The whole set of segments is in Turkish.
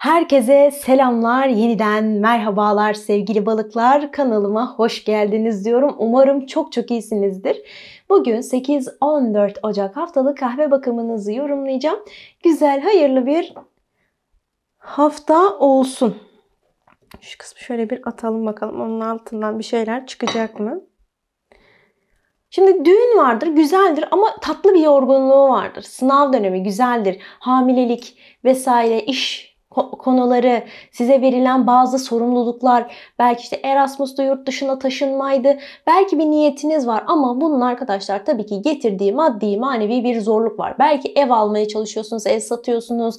Herkese selamlar, yeniden merhabalar sevgili balıklar. Kanalıma hoş geldiniz diyorum. Umarım çok çok iyisinizdir. Bugün 8-14 Ocak haftalık kahve bakımınızı yorumlayacağım. Güzel, hayırlı bir hafta olsun. Şu kısmı şöyle bir atalım bakalım. Onun altından bir şeyler çıkacak mı? Şimdi düğün vardır, güzeldir ama tatlı bir yorgunluğu vardır. Sınav dönemi güzeldir. Hamilelik vesaire, iş konuları, size verilen bazı sorumluluklar, belki işte Erasmus'ta yurt dışına taşınmaydı, belki bir niyetiniz var ama bunun arkadaşlar tabii ki getirdiği maddi manevi bir zorluk var. Belki ev almaya çalışıyorsunuz, ev satıyorsunuz,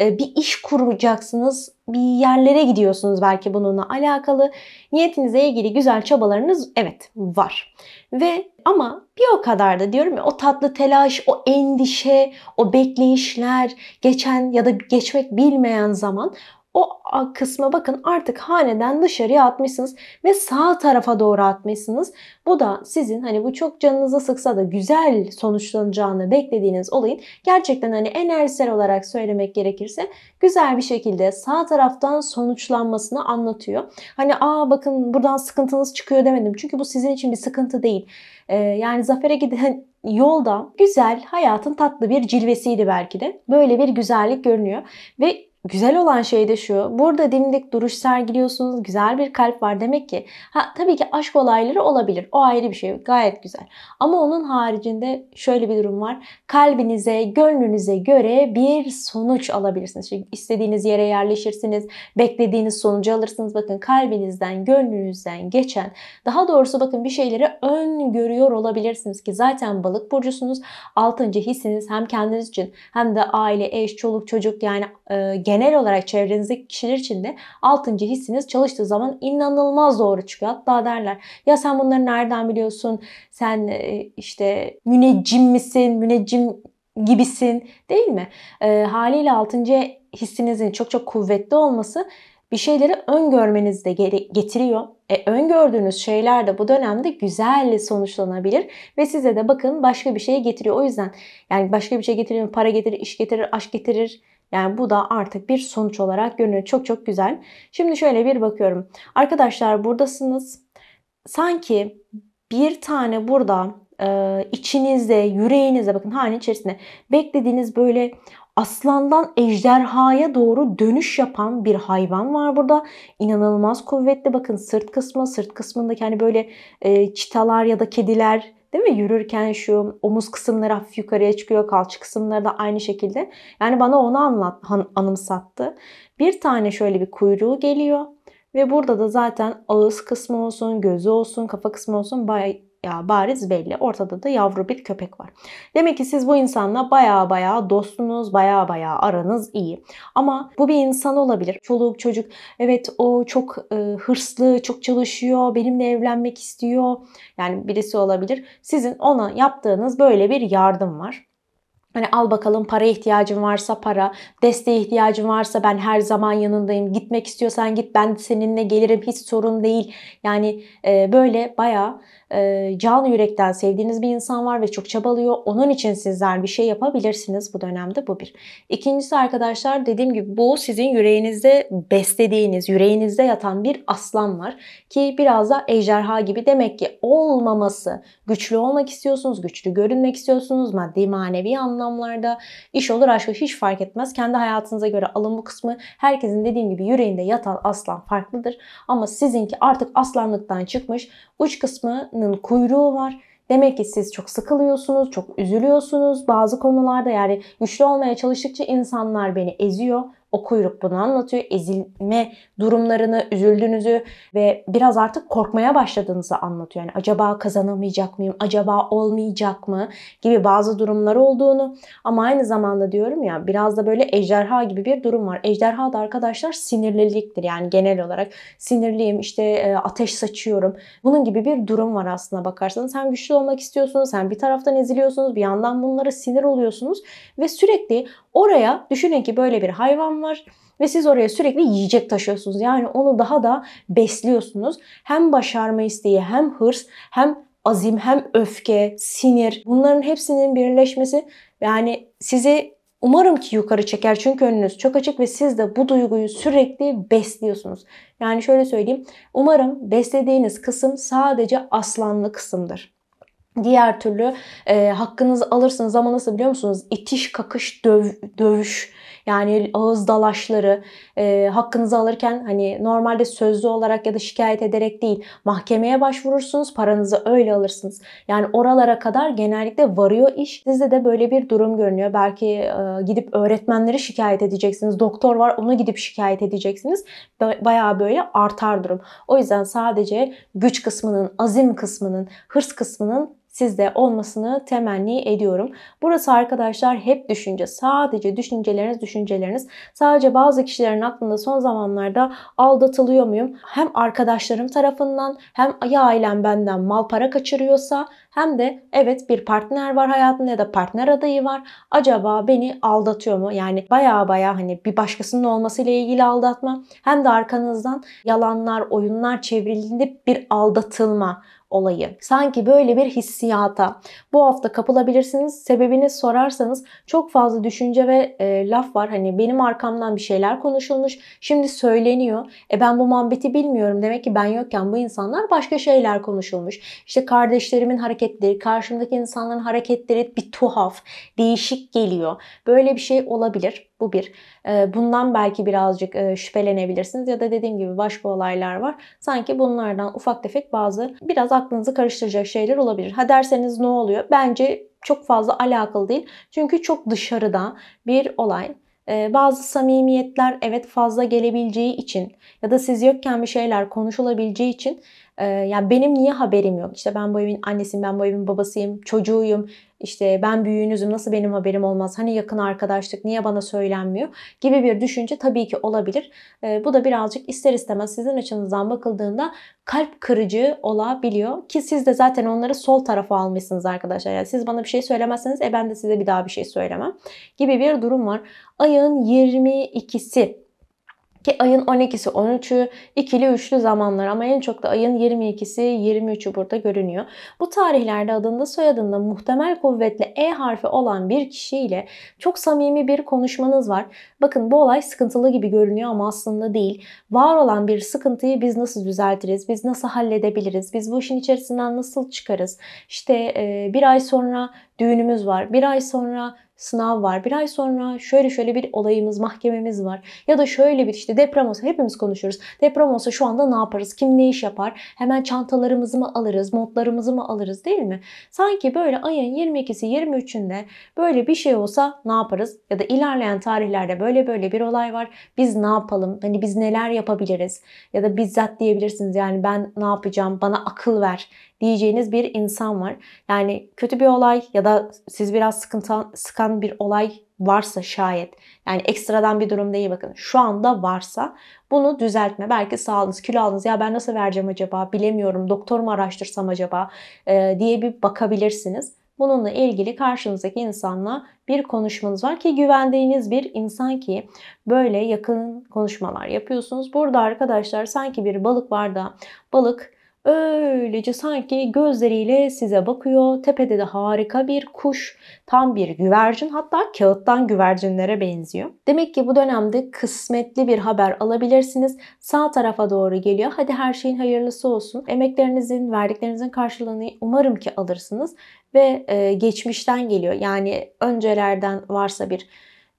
e, bir iş kuracaksınız, bir yerlere gidiyorsunuz belki bununla alakalı. niyetinize ilgili güzel çabalarınız evet var. Ve ama bir o kadar da diyorum ya o tatlı telaş, o endişe, o bekleyişler, geçen ya da geçmek bilmeyen zaman o kısma bakın artık haneden dışarıya atmışsınız ve sağ tarafa doğru atmışsınız. Bu da sizin hani bu çok canınıza sıksa da güzel sonuçlanacağını beklediğiniz olayın gerçekten hani enerjisel olarak söylemek gerekirse güzel bir şekilde sağ taraftan sonuçlanmasını anlatıyor. Hani aa bakın buradan sıkıntınız çıkıyor demedim. Çünkü bu sizin için bir sıkıntı değil. Ee, yani zafere giden yolda güzel, hayatın tatlı bir cilvesiydi belki de. Böyle bir güzellik görünüyor ve Güzel olan şey de şu. Burada dimdik duruş sergiliyorsunuz. Güzel bir kalp var demek ki. Ha tabii ki aşk olayları olabilir. O ayrı bir şey. Gayet güzel. Ama onun haricinde şöyle bir durum var. Kalbinize, gönlünüze göre bir sonuç alabilirsiniz. Çünkü istediğiniz yere yerleşirsiniz. Beklediğiniz sonucu alırsınız. Bakın kalbinizden, gönlünüzden geçen daha doğrusu bakın bir şeyleri ön görüyor olabilirsiniz ki zaten balık burcusunuz. Altıncı hissiniz hem kendiniz için hem de aile, eş, çoluk, çocuk yani e, genel olarak çevrenizdeki kişiler için de 6. hissiniz çalıştığı zaman inanılmaz doğru çıkıyor. Hatta derler ya sen bunları nereden biliyorsun? Sen e, işte müneccim misin? Müneccim gibisin değil mi? E, haliyle 6. hissinizin çok çok kuvvetli olması bir şeyleri öngörmenizi de getiriyor. E, öngördüğünüz şeyler de bu dönemde güzel sonuçlanabilir ve size de bakın başka bir şey getiriyor. O yüzden yani başka bir şey getirir, para getirir, iş getirir, aşk getirir, yani bu da artık bir sonuç olarak görünüyor. Çok çok güzel. Şimdi şöyle bir bakıyorum. Arkadaşlar buradasınız. Sanki bir tane burada e, içinizde, yüreğinizde bakın hane içerisinde beklediğiniz böyle aslandan ejderhaya doğru dönüş yapan bir hayvan var burada. İnanılmaz kuvvetli bakın sırt kısmı, sırt kısmındaki hani böyle e, çitalar ya da kediler Değil mi? Yürürken şu omuz kısımları hafif yukarıya çıkıyor. Kalça kısımları da aynı şekilde. Yani bana onu anlat, han, anımsattı. Bir tane şöyle bir kuyruğu geliyor. Ve burada da zaten ağız kısmı olsun, gözü olsun, kafa kısmı olsun bay, ya bariz belli. Ortada da yavru bir köpek var. Demek ki siz bu insanla baya baya dostunuz, baya baya aranız iyi. Ama bu bir insan olabilir. Çoluk çocuk evet o çok e, hırslı, çok çalışıyor, benimle evlenmek istiyor. Yani birisi olabilir. Sizin ona yaptığınız böyle bir yardım var. Hani al bakalım para ihtiyacın varsa para, desteğe ihtiyacın varsa ben her zaman yanındayım. Gitmek istiyorsan git ben seninle gelirim hiç sorun değil. Yani e, böyle bayağı e, canlı yürekten sevdiğiniz bir insan var ve çok çabalıyor. Onun için sizler bir şey yapabilirsiniz bu dönemde bu bir. İkincisi arkadaşlar dediğim gibi bu sizin yüreğinizde beslediğiniz, yüreğinizde yatan bir aslan var. Ki biraz da ejderha gibi demek ki olmaması, güçlü olmak istiyorsunuz, güçlü görünmek istiyorsunuz maddi manevi anlamda anlamlarda iş olur, aşk olur hiç fark etmez. Kendi hayatınıza göre alın bu kısmı. Herkesin dediğim gibi yüreğinde yatan aslan farklıdır. Ama sizinki artık aslanlıktan çıkmış. Uç kısmının kuyruğu var. Demek ki siz çok sıkılıyorsunuz, çok üzülüyorsunuz. Bazı konularda yani güçlü olmaya çalıştıkça insanlar beni eziyor o kuyruk bunu anlatıyor. Ezilme durumlarını, üzüldüğünüzü ve biraz artık korkmaya başladığınızı anlatıyor. Yani acaba kazanamayacak mıyım? Acaba olmayacak mı? Gibi bazı durumlar olduğunu. Ama aynı zamanda diyorum ya biraz da böyle ejderha gibi bir durum var. Ejderha da arkadaşlar sinirliliktir. Yani genel olarak sinirliyim, işte e, ateş saçıyorum. Bunun gibi bir durum var aslında bakarsanız. Hem güçlü olmak istiyorsunuz, hem bir taraftan eziliyorsunuz, bir yandan bunlara sinir oluyorsunuz ve sürekli Oraya düşünün ki böyle bir hayvan var ve siz oraya sürekli yiyecek taşıyorsunuz. Yani onu daha da besliyorsunuz. Hem başarma isteği hem hırs hem azim hem öfke, sinir bunların hepsinin birleşmesi yani sizi Umarım ki yukarı çeker çünkü önünüz çok açık ve siz de bu duyguyu sürekli besliyorsunuz. Yani şöyle söyleyeyim. Umarım beslediğiniz kısım sadece aslanlı kısımdır. Diğer türlü e, hakkınızı alırsınız ama nasıl biliyor musunuz? İtiş, kakış, döv, dövüş yani ağız dalaşları e, hakkınızı alırken hani normalde sözlü olarak ya da şikayet ederek değil mahkemeye başvurursunuz paranızı öyle alırsınız. Yani oralara kadar genellikle varıyor iş. Sizde de böyle bir durum görünüyor. Belki e, gidip öğretmenleri şikayet edeceksiniz. Doktor var onu gidip şikayet edeceksiniz. Baya böyle artar durum. O yüzden sadece güç kısmının, azim kısmının, hırs kısmının sizde olmasını temenni ediyorum. Burası arkadaşlar hep düşünce. Sadece düşünceleriniz, düşünceleriniz. Sadece bazı kişilerin aklında son zamanlarda aldatılıyor muyum? Hem arkadaşlarım tarafından hem ya ailem benden mal para kaçırıyorsa hem de evet bir partner var hayatında ya da partner adayı var. Acaba beni aldatıyor mu? Yani baya baya hani bir başkasının olmasıyla ilgili aldatma hem de arkanızdan yalanlar, oyunlar çevrilip bir aldatılma olayı. Sanki böyle bir hissiyata bu hafta kapılabilirsiniz. Sebebini sorarsanız çok fazla düşünce ve e, laf var. Hani benim arkamdan bir şeyler konuşulmuş. Şimdi söyleniyor. E ben bu muhabbeti bilmiyorum. Demek ki ben yokken bu insanlar başka şeyler konuşulmuş. İşte kardeşlerimin hareket hareketleri, karşımdaki insanların hareketleri bir tuhaf, değişik geliyor. Böyle bir şey olabilir. Bu bir. Ee, bundan belki birazcık e, şüphelenebilirsiniz ya da dediğim gibi başka olaylar var. Sanki bunlardan ufak tefek bazı biraz aklınızı karıştıracak şeyler olabilir. Ha derseniz ne oluyor? Bence çok fazla alakalı değil. Çünkü çok dışarıda bir olay ee, bazı samimiyetler evet fazla gelebileceği için ya da siz yokken bir şeyler konuşulabileceği için ee, yani benim niye haberim yok? İşte ben bu evin annesiyim, ben bu evin babasıyım, çocuğuyum. İşte ben büyüğünüzüm nasıl benim haberim olmaz? Hani yakın arkadaşlık niye bana söylenmiyor? Gibi bir düşünce tabii ki olabilir. Ee, bu da birazcık ister istemez sizin açınızdan bakıldığında kalp kırıcı olabiliyor. Ki siz de zaten onları sol tarafa almışsınız arkadaşlar. Yani siz bana bir şey söylemezseniz e ben de size bir daha bir şey söylemem. Gibi bir durum var. Ayın 22'si ki ayın 12'si 13'ü ikili üçlü zamanlar ama en çok da ayın 22'si 23'ü burada görünüyor. Bu tarihlerde adında soyadında muhtemel kuvvetli E harfi olan bir kişiyle çok samimi bir konuşmanız var. Bakın bu olay sıkıntılı gibi görünüyor ama aslında değil. Var olan bir sıkıntıyı biz nasıl düzeltiriz? Biz nasıl halledebiliriz? Biz bu işin içerisinden nasıl çıkarız? İşte bir ay sonra düğünümüz var. Bir ay sonra sınav var. Bir ay sonra şöyle şöyle bir olayımız, mahkememiz var. Ya da şöyle bir işte deprem olsa hepimiz konuşuruz. Deprem olsa şu anda ne yaparız? Kim ne iş yapar? Hemen çantalarımızı mı alırız? Montlarımızı mı alırız değil mi? Sanki böyle ayın 22'si 23'ünde böyle bir şey olsa ne yaparız? Ya da ilerleyen tarihlerde böyle böyle bir olay var. Biz ne yapalım? Hani biz neler yapabiliriz? Ya da bizzat diyebilirsiniz yani ben ne yapacağım? Bana akıl ver diyeceğiniz bir insan var. Yani kötü bir olay ya da siz biraz sıkıntı sıkan bir olay varsa şayet yani ekstradan bir durum değil bakın şu anda varsa bunu düzeltme. Belki sağlığınız kilo aldınız ya ben nasıl vereceğim acaba bilemiyorum doktor mu araştırsam acaba e, diye bir bakabilirsiniz. Bununla ilgili karşınızdaki insanla bir konuşmanız var ki güvendiğiniz bir insan ki böyle yakın konuşmalar yapıyorsunuz. Burada arkadaşlar sanki bir balık var da balık öylece sanki gözleriyle size bakıyor. Tepede de harika bir kuş, tam bir güvercin hatta kağıttan güvercinlere benziyor. Demek ki bu dönemde kısmetli bir haber alabilirsiniz. Sağ tarafa doğru geliyor. Hadi her şeyin hayırlısı olsun. Emeklerinizin, verdiklerinizin karşılığını umarım ki alırsınız ve e, geçmişten geliyor. Yani öncelerden varsa bir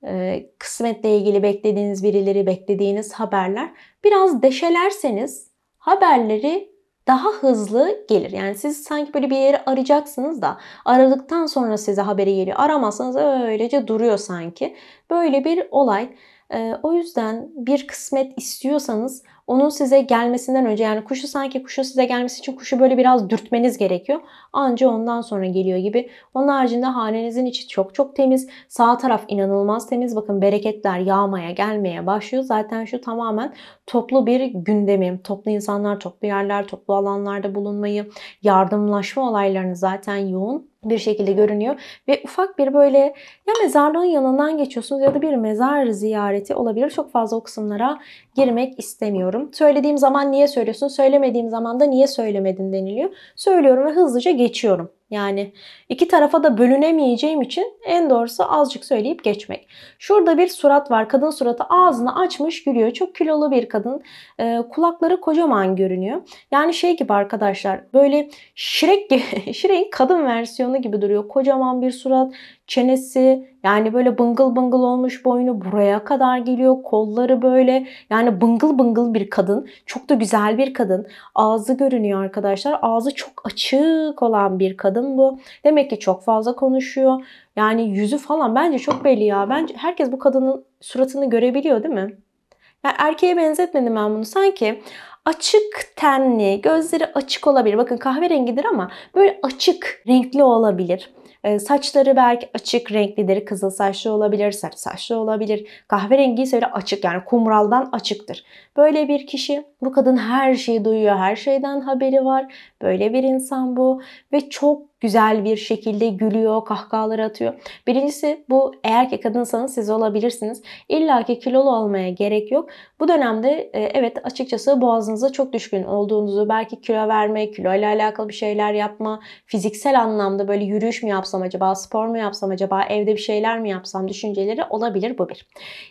e, kısmetle ilgili beklediğiniz birileri, beklediğiniz haberler biraz deşelerseniz haberleri daha hızlı gelir. Yani siz sanki böyle bir yeri arayacaksınız da aradıktan sonra size haberi geliyor. Aramazsanız öylece duruyor sanki. Böyle bir olay. Ee, o yüzden bir kısmet istiyorsanız onun size gelmesinden önce yani kuşu sanki kuşun size gelmesi için kuşu böyle biraz dürtmeniz gerekiyor. Anca ondan sonra geliyor gibi. Onun haricinde hanenizin içi çok çok temiz. Sağ taraf inanılmaz temiz. Bakın bereketler yağmaya gelmeye başlıyor. Zaten şu tamamen toplu bir gündemim. Toplu insanlar, toplu yerler, toplu alanlarda bulunmayı, yardımlaşma olaylarını zaten yoğun bir şekilde görünüyor ve ufak bir böyle ya mezarlığın yanından geçiyorsunuz ya da bir mezar ziyareti olabilir. Çok fazla o kısımlara girmek istemiyorum. Söylediğim zaman niye söylüyorsun? Söylemediğim zaman da niye söylemedin deniliyor. Söylüyorum ve hızlıca geçiyorum. Yani iki tarafa da bölünemeyeceğim için en doğrusu azıcık söyleyip geçmek. Şurada bir surat var. Kadın suratı ağzını açmış gülüyor. Çok kilolu bir kadın. E, kulakları kocaman görünüyor. Yani şey gibi arkadaşlar böyle Şirek gibi, Şirek'in kadın versiyonu gibi duruyor. Kocaman bir surat, çenesi yani böyle bıngıl bıngıl olmuş boynu buraya kadar geliyor. Kolları böyle yani bıngıl bıngıl bir kadın. Çok da güzel bir kadın. Ağzı görünüyor arkadaşlar. Ağzı çok açık olan bir kadın bu. Demek ki çok fazla konuşuyor. Yani yüzü falan bence çok belli ya. Bence herkes bu kadının suratını görebiliyor değil mi? Yani erkeğe benzetmedim ben bunu. Sanki açık tenli, gözleri açık olabilir. Bakın kahverengidir ama böyle açık, renkli olabilir. Ee, saçları belki açık renklidir. Kızıl saçlı olabilir, sarı saçlı olabilir. Kahverengi ise öyle açık yani kumraldan açıktır. Böyle bir kişi bu kadın her şeyi duyuyor, her şeyden haberi var. Böyle bir insan bu ve çok güzel bir şekilde gülüyor, kahkahalar atıyor. Birincisi bu eğer ki kadınsanız siz olabilirsiniz. İlla ki kilolu olmaya gerek yok. Bu dönemde e, evet açıkçası boğazınıza çok düşkün olduğunuzu, belki kilo verme, kilo ile alakalı bir şeyler yapma, fiziksel anlamda böyle yürüyüş mü yapsam acaba, spor mu yapsam acaba, evde bir şeyler mi yapsam düşünceleri olabilir bu bir.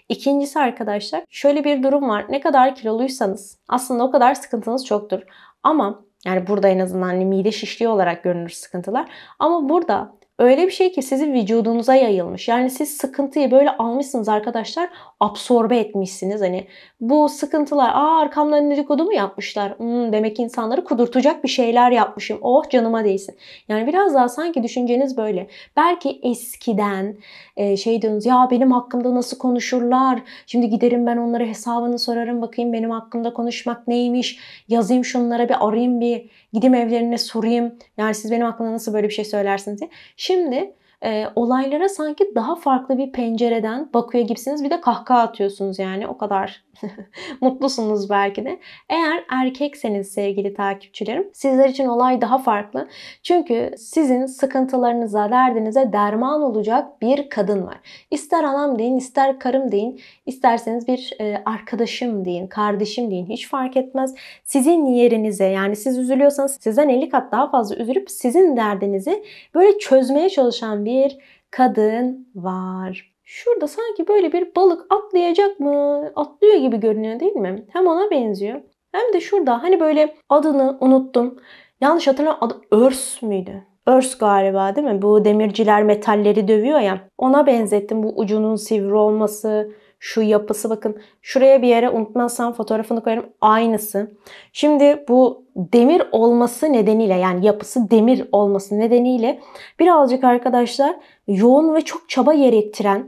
İkincisi arkadaşlar şöyle bir durum var. Ne kadar kiloluysanız aslında o kadar sıkıntınız çoktur. Ama yani burada en azından hani mide şişliği olarak görünür sıkıntılar. Ama burada öyle bir şey ki sizin vücudunuza yayılmış. Yani siz sıkıntıyı böyle almışsınız arkadaşlar, absorbe etmişsiniz. Hani bu sıkıntılar, aa arkamdan dedikodu mu yapmışlar? Hmm, demek insanları kudurtacak bir şeyler yapmışım. Oh canıma değsin. Yani biraz daha sanki düşünceniz böyle. Belki eskiden e, şey diyorsunuz, ya benim hakkımda nasıl konuşurlar? Şimdi giderim ben onlara hesabını sorarım, bakayım benim hakkımda konuşmak neymiş? Yazayım şunlara bir arayayım bir, gideyim evlerine sorayım. Yani siz benim hakkımda nasıl böyle bir şey söylersiniz diye. Şimdi Şimdi e, olaylara sanki daha farklı bir pencereden bakıyor gibisiniz. Bir de kahkaha atıyorsunuz yani o kadar Mutlusunuz belki de. Eğer erkekseniz sevgili takipçilerim sizler için olay daha farklı. Çünkü sizin sıkıntılarınıza, derdinize derman olacak bir kadın var. İster anam deyin, ister karım deyin, isterseniz bir e, arkadaşım deyin, kardeşim deyin hiç fark etmez. Sizin yerinize yani siz üzülüyorsanız sizden 50 kat daha fazla üzülüp sizin derdinizi böyle çözmeye çalışan bir kadın var. Şurada sanki böyle bir balık atlayacak mı? Atlıyor gibi görünüyor değil mi? Hem ona benziyor. Hem de şurada hani böyle adını unuttum. Yanlış hatırlamıyorum adı Örs müydü? Örs galiba değil mi? Bu demirciler metalleri dövüyor ya. Ona benzettim bu ucunun sivri olması, şu yapısı bakın şuraya bir yere unutmazsam fotoğrafını koyarım aynısı. Şimdi bu demir olması nedeniyle yani yapısı demir olması nedeniyle birazcık arkadaşlar yoğun ve çok çaba gerektiren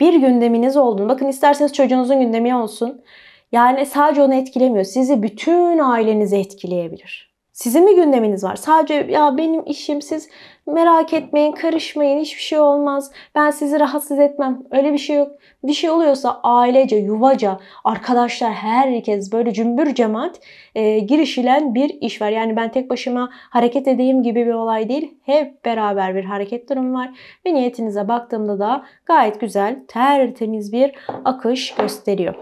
bir gündeminiz olduğunu. Bakın isterseniz çocuğunuzun gündemi olsun. Yani sadece onu etkilemiyor. Sizi bütün ailenizi etkileyebilir. Sizin mi gündeminiz var. Sadece ya benim işim siz merak etmeyin, karışmayın, hiçbir şey olmaz. Ben sizi rahatsız etmem. Öyle bir şey yok. Bir şey oluyorsa ailece, yuvaca, arkadaşlar, herkes böyle cümbür cemaat e, girişilen bir iş var. Yani ben tek başıma hareket edeyim gibi bir olay değil. Hep beraber bir hareket durumu var. Ve niyetinize baktığımda da gayet güzel, tertemiz bir akış gösteriyor.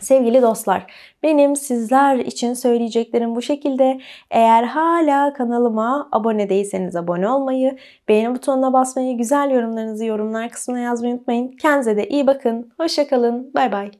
Sevgili dostlar, benim sizler için söyleyeceklerim bu şekilde. Eğer hala kanalıma abone değilseniz abone olmayı, beğeni butonuna basmayı, güzel yorumlarınızı yorumlar kısmına yazmayı unutmayın. Kendinize de iyi bakın, hoşçakalın, bay bay.